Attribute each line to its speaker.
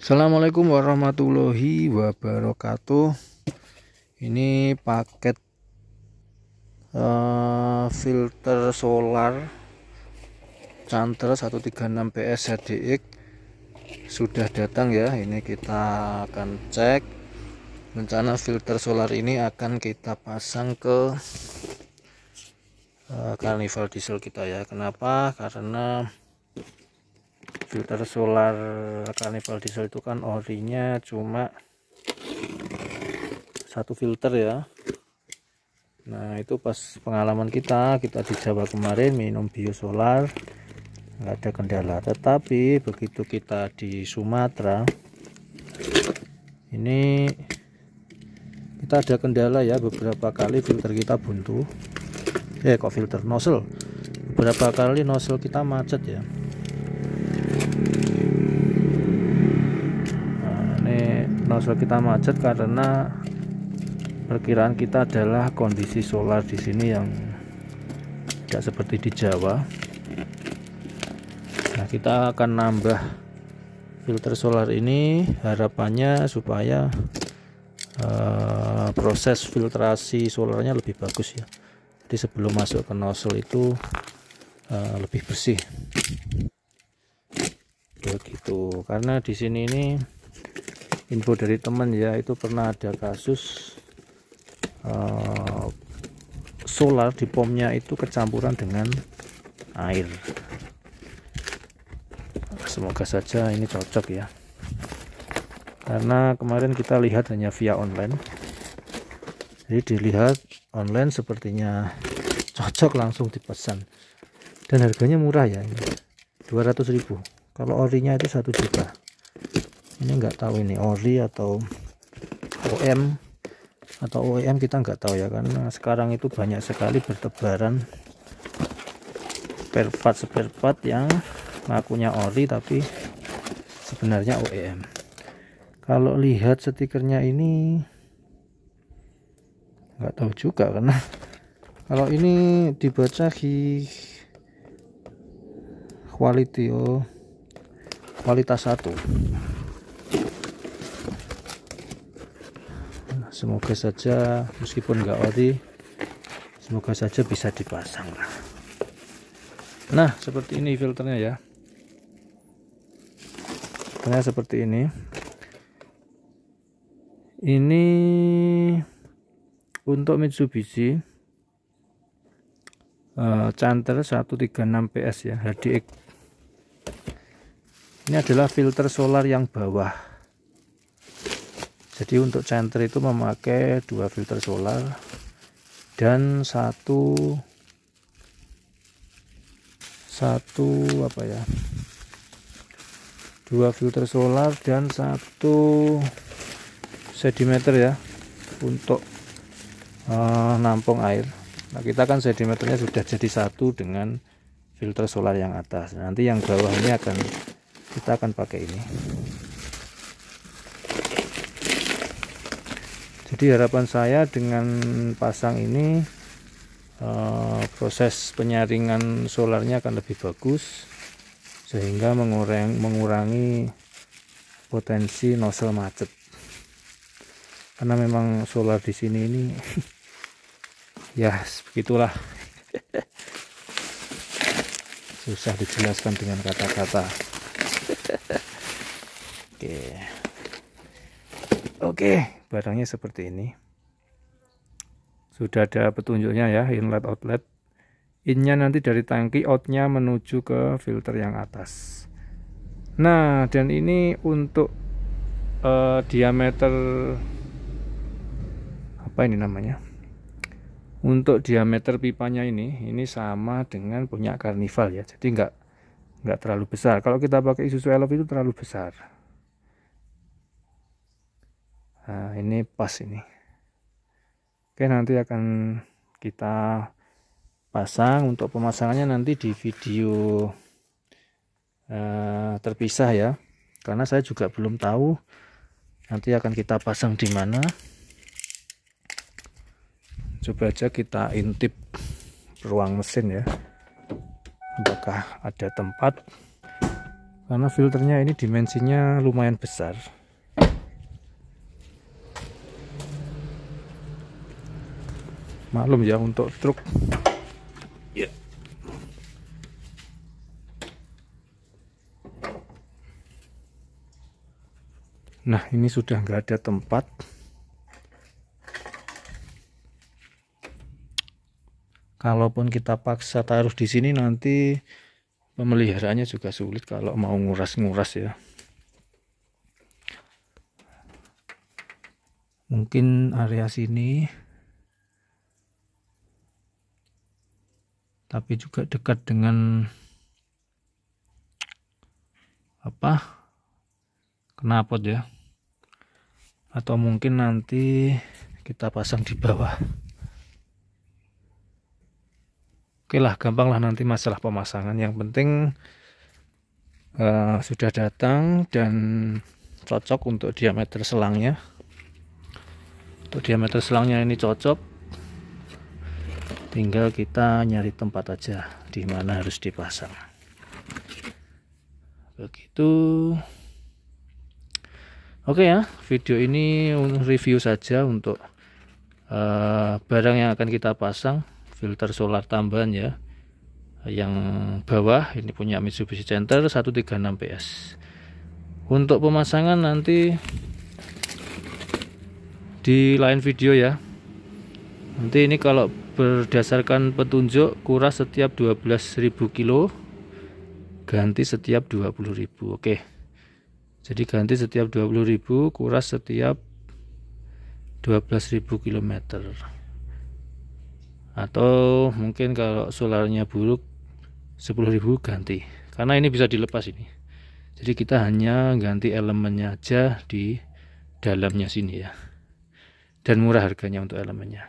Speaker 1: Assalamualaikum warahmatullahi wabarakatuh. Ini paket uh, filter solar Canter 136 PS HDX sudah datang ya. Ini kita akan cek. Rencana filter solar ini akan kita pasang ke uh, eh, carnival diesel kita ya. Kenapa? Karena filter solar carnival diesel itu kan orinya cuma satu filter ya Nah itu pas pengalaman kita kita di Jawa kemarin minum biosolar nggak ada kendala tetapi begitu kita di Sumatera ini kita ada kendala ya beberapa kali filter kita buntu eh kok filter nozzle beberapa kali nozzle kita macet ya nozzle kita macet karena perkiraan kita adalah kondisi solar di sini yang tidak seperti di Jawa nah kita akan nambah filter solar ini harapannya supaya uh, proses filtrasi solarnya lebih bagus ya jadi sebelum masuk ke nozzle itu uh, lebih bersih begitu karena di sini ini info dari teman ya itu pernah ada kasus uh, solar di pomnya itu kecampuran dengan air semoga saja ini cocok ya karena kemarin kita lihat hanya via online jadi dilihat online sepertinya cocok langsung dipesan dan harganya murah ya 200.000 kalau orinya itu 1 juta ini nggak tahu ini ori atau OM atau OEM kita nggak tahu ya karena sekarang itu banyak sekali bertebaran spare part yang ngakunya ori tapi sebenarnya OEM kalau lihat stikernya ini nggak tahu juga karena kalau ini dibaca hi quality oh, kualitas satu semoga saja meskipun enggak ori semoga saja bisa dipasang lah nah seperti ini filternya ya filternya seperti ini ini untuk Mitsubishi uh, 136 PS ya HDX ini adalah filter solar yang bawah jadi untuk center itu memakai dua filter solar dan satu satu apa ya dua filter solar dan satu sedimeter ya untuk uh, nampung air nah kita kan sedimeternya sudah jadi satu dengan filter solar yang atas nanti yang bawah ini akan kita akan pakai ini jadi harapan saya dengan pasang ini e, proses penyaringan solarnya akan lebih bagus sehingga mengurangi, mengurangi potensi nozzle macet karena memang solar di sini ini ya begitulah susah dijelaskan dengan kata-kata oke oke barangnya seperti ini sudah ada petunjuknya ya inlet outlet innya nanti dari tangki outnya menuju ke filter yang atas nah dan ini untuk uh, diameter apa ini namanya untuk diameter pipanya ini ini sama dengan punya karnival ya jadi enggak enggak terlalu besar kalau kita pakai Isuzu Elf itu terlalu besar nah ini pas ini oke nanti akan kita pasang untuk pemasangannya nanti di video eh, terpisah ya karena saya juga belum tahu nanti akan kita pasang di mana coba aja kita intip ruang mesin ya apakah ada tempat karena filternya ini dimensinya lumayan besar maklum ya untuk truk ya. nah ini sudah nggak ada tempat kalaupun kita paksa taruh di sini nanti pemeliharaannya juga sulit kalau mau nguras-nguras ya mungkin area sini tapi juga dekat dengan apa knalpot ya atau mungkin nanti kita pasang di bawah oke lah gampang lah nanti masalah pemasangan yang penting uh, sudah datang dan cocok untuk diameter selangnya untuk diameter selangnya ini cocok tinggal kita nyari tempat aja di mana harus dipasang begitu oke ya video ini review saja untuk uh, barang yang akan kita pasang filter solar tambahan ya yang bawah ini punya Mitsubishi Center 136 PS untuk pemasangan nanti di lain video ya nanti ini kalau berdasarkan petunjuk kuras setiap 12.000 kilo ganti setiap 20.000 oke jadi ganti setiap 20.000 kuras setiap 12.000 km atau mungkin kalau solarnya buruk 10.000 ganti karena ini bisa dilepas ini jadi kita hanya ganti elemennya aja di dalamnya sini ya dan murah harganya untuk elemennya